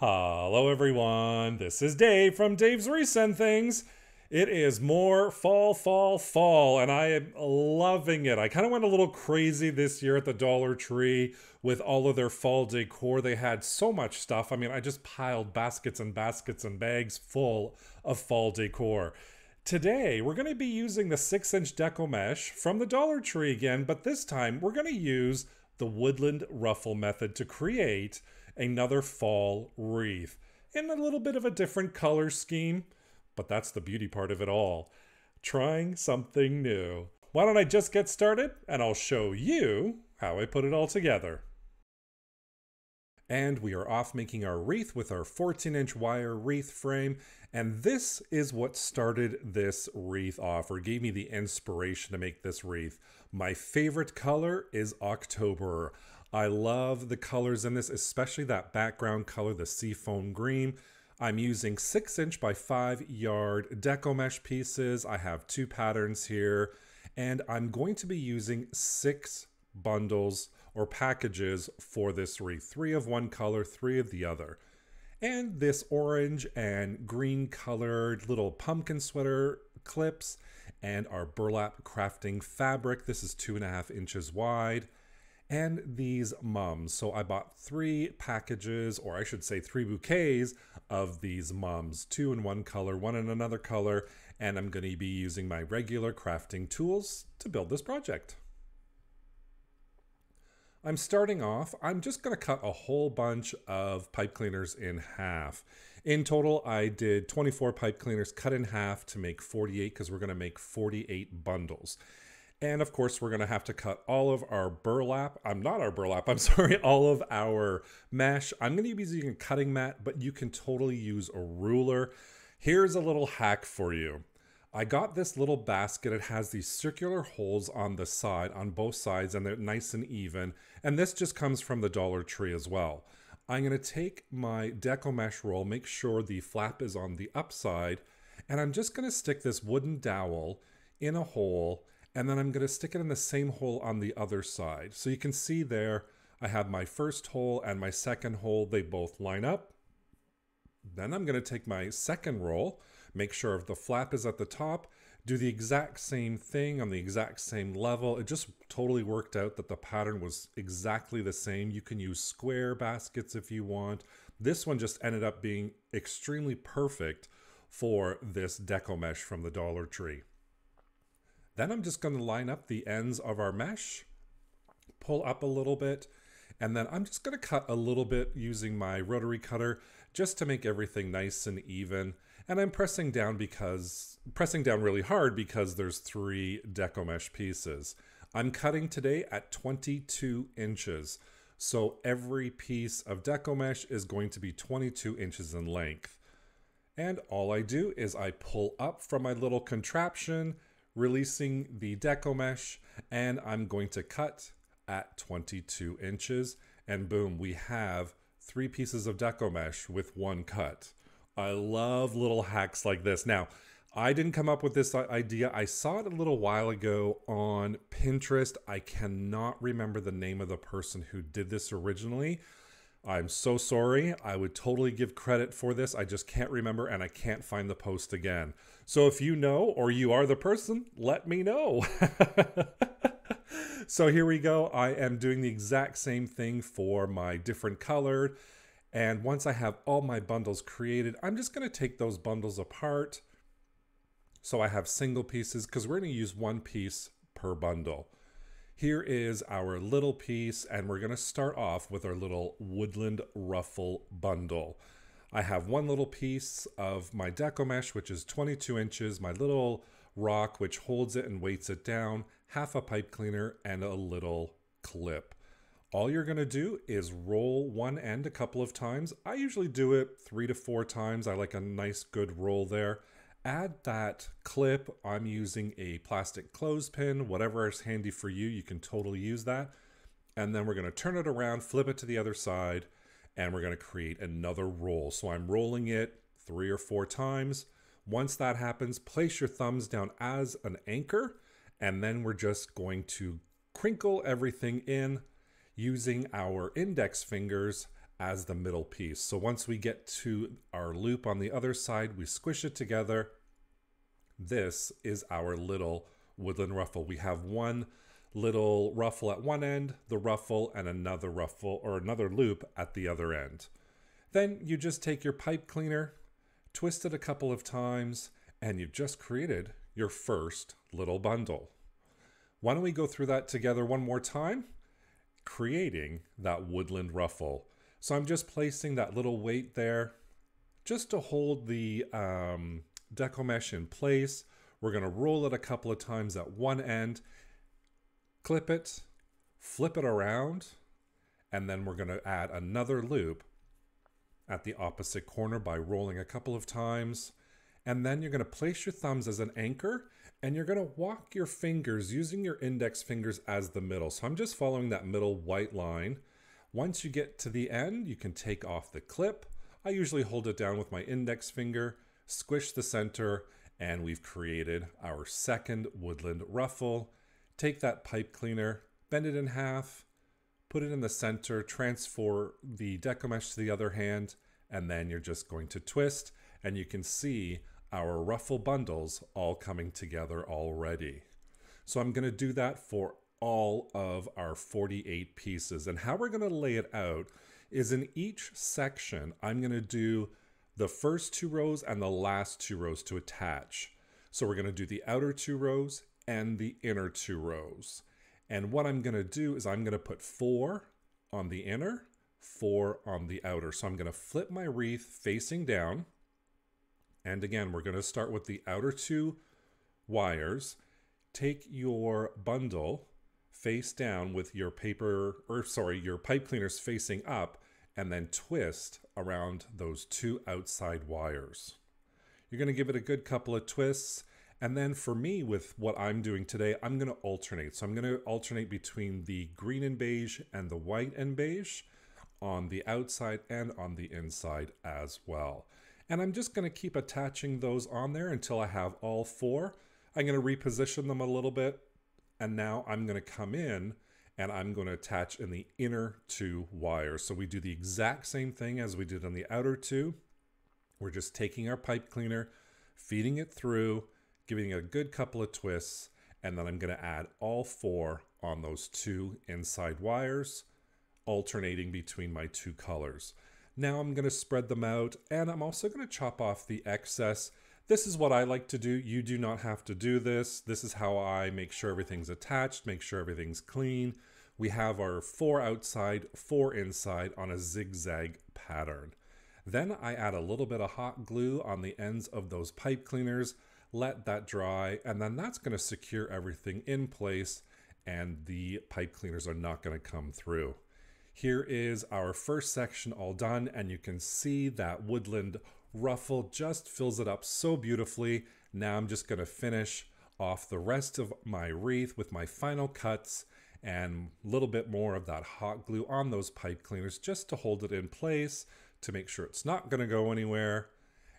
Hello, everyone. This is Dave from Dave's Resend Things. It is more fall, fall, fall, and I am loving it. I kind of went a little crazy this year at the Dollar Tree with all of their fall decor. They had so much stuff. I mean, I just piled baskets and baskets and bags full of fall decor. Today, we're going to be using the 6 inch deco mesh from the Dollar Tree again, but this time we're going to use the woodland ruffle method to create another fall wreath in a little bit of a different color scheme, but that's the beauty part of it all. Trying something new. Why don't I just get started and I'll show you how I put it all together. And we are off making our wreath with our 14 inch wire wreath frame. And this is what started this wreath off or gave me the inspiration to make this wreath. My favorite color is October. I love the colors in this, especially that background color, the seafoam green. I'm using six inch by five yard deco mesh pieces. I have two patterns here and I'm going to be using six bundles or packages for this wreath. Three of one color, three of the other. And this orange and green colored little pumpkin sweater clips and our burlap crafting fabric. This is two and a half inches wide and these mums. So I bought three packages, or I should say three bouquets of these mums, two in one color, one in another color, and I'm going to be using my regular crafting tools to build this project. I'm starting off, I'm just going to cut a whole bunch of pipe cleaners in half. In total, I did 24 pipe cleaners cut in half to make 48 because we're going to make 48 bundles. And of course, we're going to have to cut all of our burlap. I'm not our burlap, I'm sorry, all of our mesh. I'm going to be using a cutting mat, but you can totally use a ruler. Here's a little hack for you. I got this little basket. It has these circular holes on the side, on both sides, and they're nice and even. And this just comes from the Dollar Tree as well. I'm going to take my deco mesh roll, make sure the flap is on the upside, and I'm just going to stick this wooden dowel in a hole and then I'm going to stick it in the same hole on the other side. So you can see there, I have my first hole and my second hole, they both line up. Then I'm going to take my second roll, make sure the flap is at the top, do the exact same thing on the exact same level. It just totally worked out that the pattern was exactly the same. You can use square baskets if you want. This one just ended up being extremely perfect for this deco mesh from the Dollar Tree. Then I'm just going to line up the ends of our mesh, pull up a little bit, and then I'm just going to cut a little bit using my rotary cutter just to make everything nice and even. And I'm pressing down because pressing down really hard because there's three deco mesh pieces. I'm cutting today at 22 inches. So every piece of deco mesh is going to be 22 inches in length. And all I do is I pull up from my little contraption releasing the deco mesh and I'm going to cut at 22 inches and boom, we have three pieces of deco mesh with one cut. I love little hacks like this. Now, I didn't come up with this idea. I saw it a little while ago on Pinterest. I cannot remember the name of the person who did this originally, I'm so sorry. I would totally give credit for this. I just can't remember and I can't find the post again. So if you know or you are the person, let me know. so here we go. I am doing the exact same thing for my different colored. And once I have all my bundles created, I'm just going to take those bundles apart. So I have single pieces because we're going to use one piece per bundle. Here is our little piece, and we're going to start off with our little woodland ruffle bundle. I have one little piece of my deco mesh, which is 22 inches, my little rock, which holds it and weights it down, half a pipe cleaner, and a little clip. All you're going to do is roll one end a couple of times. I usually do it three to four times. I like a nice good roll there add that clip. I'm using a plastic clothespin, whatever is handy for you, you can totally use that. And then we're gonna turn it around, flip it to the other side, and we're gonna create another roll. So I'm rolling it three or four times. Once that happens, place your thumbs down as an anchor, and then we're just going to crinkle everything in using our index fingers as the middle piece. So once we get to our loop on the other side, we squish it together. This is our little woodland ruffle. We have one little ruffle at one end, the ruffle, and another ruffle or another loop at the other end. Then you just take your pipe cleaner, twist it a couple of times, and you've just created your first little bundle. Why don't we go through that together one more time? Creating that woodland ruffle. So I'm just placing that little weight there just to hold the um, deco mesh in place. We're gonna roll it a couple of times at one end, clip it, flip it around, and then we're gonna add another loop at the opposite corner by rolling a couple of times. And then you're gonna place your thumbs as an anchor and you're gonna walk your fingers using your index fingers as the middle. So I'm just following that middle white line once you get to the end, you can take off the clip. I usually hold it down with my index finger, squish the center, and we've created our second woodland ruffle. Take that pipe cleaner, bend it in half, put it in the center, transfer the mesh to the other hand, and then you're just going to twist, and you can see our ruffle bundles all coming together already. So I'm gonna do that for all of our 48 pieces. And how we're going to lay it out is in each section, I'm going to do the first two rows and the last two rows to attach. So we're going to do the outer two rows and the inner two rows. And what I'm going to do is I'm going to put four on the inner, four on the outer. So I'm going to flip my wreath facing down. And again, we're going to start with the outer two wires. Take your bundle face down with your paper, or sorry, your pipe cleaners facing up, and then twist around those two outside wires. You're going to give it a good couple of twists. And then for me, with what I'm doing today, I'm going to alternate. So I'm going to alternate between the green and beige and the white and beige on the outside and on the inside as well. And I'm just going to keep attaching those on there until I have all four. I'm going to reposition them a little bit and now I'm going to come in and I'm going to attach in the inner two wires. So we do the exact same thing as we did on the outer two. We're just taking our pipe cleaner, feeding it through, giving it a good couple of twists, and then I'm going to add all four on those two inside wires, alternating between my two colors. Now I'm going to spread them out, and I'm also going to chop off the excess this is what I like to do. You do not have to do this. This is how I make sure everything's attached, make sure everything's clean. We have our four outside, four inside on a zigzag pattern. Then I add a little bit of hot glue on the ends of those pipe cleaners, let that dry, and then that's gonna secure everything in place and the pipe cleaners are not gonna come through. Here is our first section all done and you can see that woodland ruffle just fills it up so beautifully. Now I'm just gonna finish off the rest of my wreath with my final cuts and a little bit more of that hot glue on those pipe cleaners just to hold it in place to make sure it's not gonna go anywhere.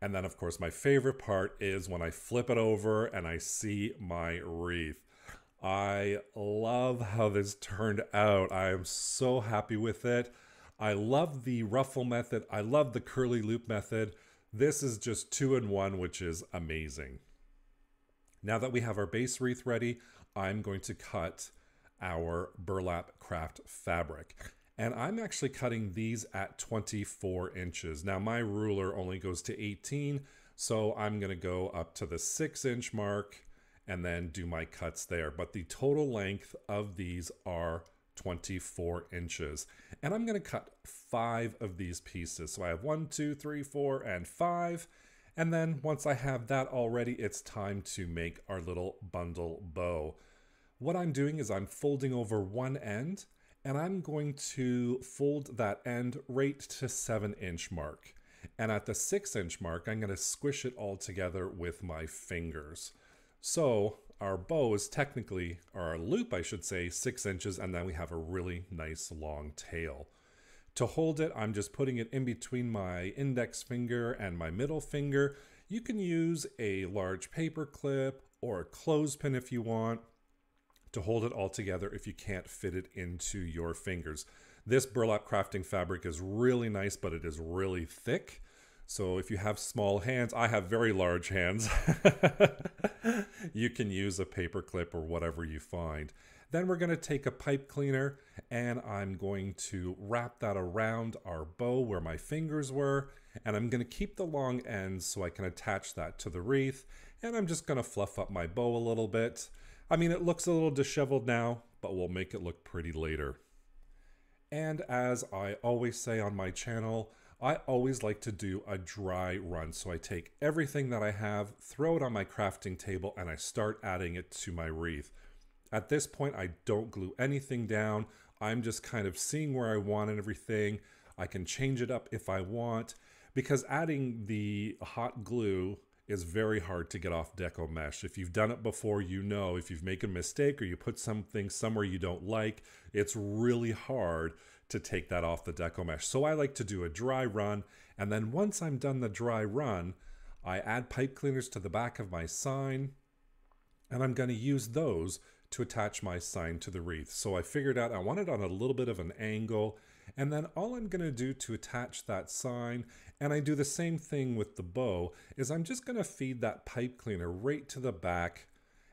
And then of course my favorite part is when I flip it over and I see my wreath. I love how this turned out. I am so happy with it. I love the ruffle method. I love the curly loop method. This is just two in one, which is amazing. Now that we have our base wreath ready, I'm going to cut our burlap craft fabric. And I'm actually cutting these at 24 inches. Now my ruler only goes to 18, so I'm gonna go up to the six inch mark and then do my cuts there. But the total length of these are 24 inches. And I'm going to cut five of these pieces. So I have one, two, three, four, and five. And then once I have that already, it's time to make our little bundle bow. What I'm doing is I'm folding over one end and I'm going to fold that end right to seven inch mark. And at the six inch mark, I'm gonna squish it all together with my fingers. So our bow is technically, or our loop, I should say, six inches, and then we have a really nice long tail. To hold it, I'm just putting it in between my index finger and my middle finger. You can use a large paper clip or a clothespin if you want to hold it all together if you can't fit it into your fingers. This burlap crafting fabric is really nice, but it is really thick. So if you have small hands, I have very large hands, you can use a paper clip or whatever you find. Then we're going to take a pipe cleaner and I'm going to wrap that around our bow where my fingers were. And I'm going to keep the long ends so I can attach that to the wreath. And I'm just going to fluff up my bow a little bit. I mean, it looks a little disheveled now, but we'll make it look pretty later. And as I always say on my channel, I always like to do a dry run. So I take everything that I have, throw it on my crafting table, and I start adding it to my wreath. At this point, I don't glue anything down. I'm just kind of seeing where I want and everything. I can change it up if I want because adding the hot glue is very hard to get off deco mesh. If you've done it before, you know if you've made a mistake or you put something somewhere you don't like, it's really hard to take that off the deco mesh. So I like to do a dry run, and then once I'm done the dry run, I add pipe cleaners to the back of my sign, and I'm gonna use those to attach my sign to the wreath. So I figured out I want it on a little bit of an angle, and then all I'm gonna do to attach that sign, and I do the same thing with the bow, is I'm just gonna feed that pipe cleaner right to the back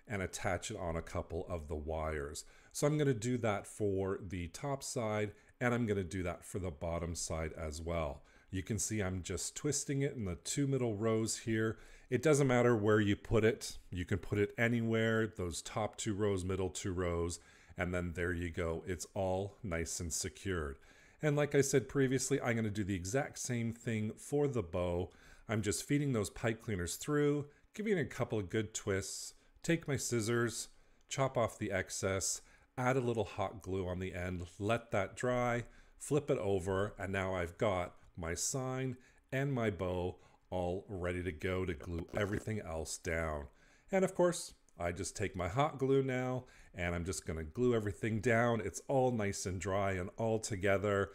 and attach it on a couple of the wires. So I'm gonna do that for the top side and I'm going to do that for the bottom side as well. You can see I'm just twisting it in the two middle rows here. It doesn't matter where you put it. You can put it anywhere, those top two rows, middle two rows, and then there you go. It's all nice and secured. And like I said previously, I'm gonna do the exact same thing for the bow. I'm just feeding those pipe cleaners through, giving it a couple of good twists, take my scissors, chop off the excess, add a little hot glue on the end, let that dry, flip it over, and now I've got my sign and my bow all ready to go to glue everything else down. And of course, I just take my hot glue now and I'm just gonna glue everything down. It's all nice and dry and all together.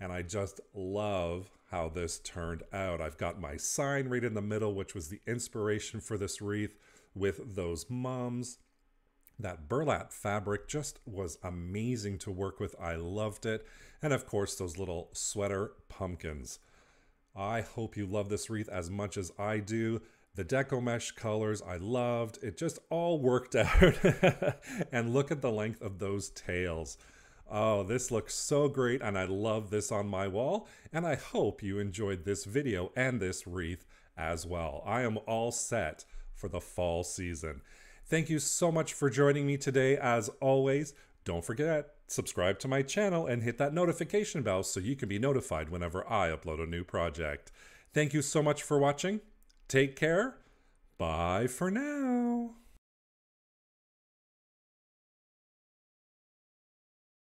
And I just love how this turned out. I've got my sign right in the middle, which was the inspiration for this wreath with those mums. That burlap fabric just was amazing to work with. I loved it. And of course, those little sweater pumpkins. I hope you love this wreath as much as I do. The deco mesh colors I loved. It just all worked out. and look at the length of those tails. Oh, this looks so great and I love this on my wall. And I hope you enjoyed this video and this wreath as well. I am all set for the fall season. Thank you so much for joining me today. As always, don't forget, subscribe to my channel and hit that notification bell so you can be notified whenever I upload a new project. Thank you so much for watching. Take care. Bye for now.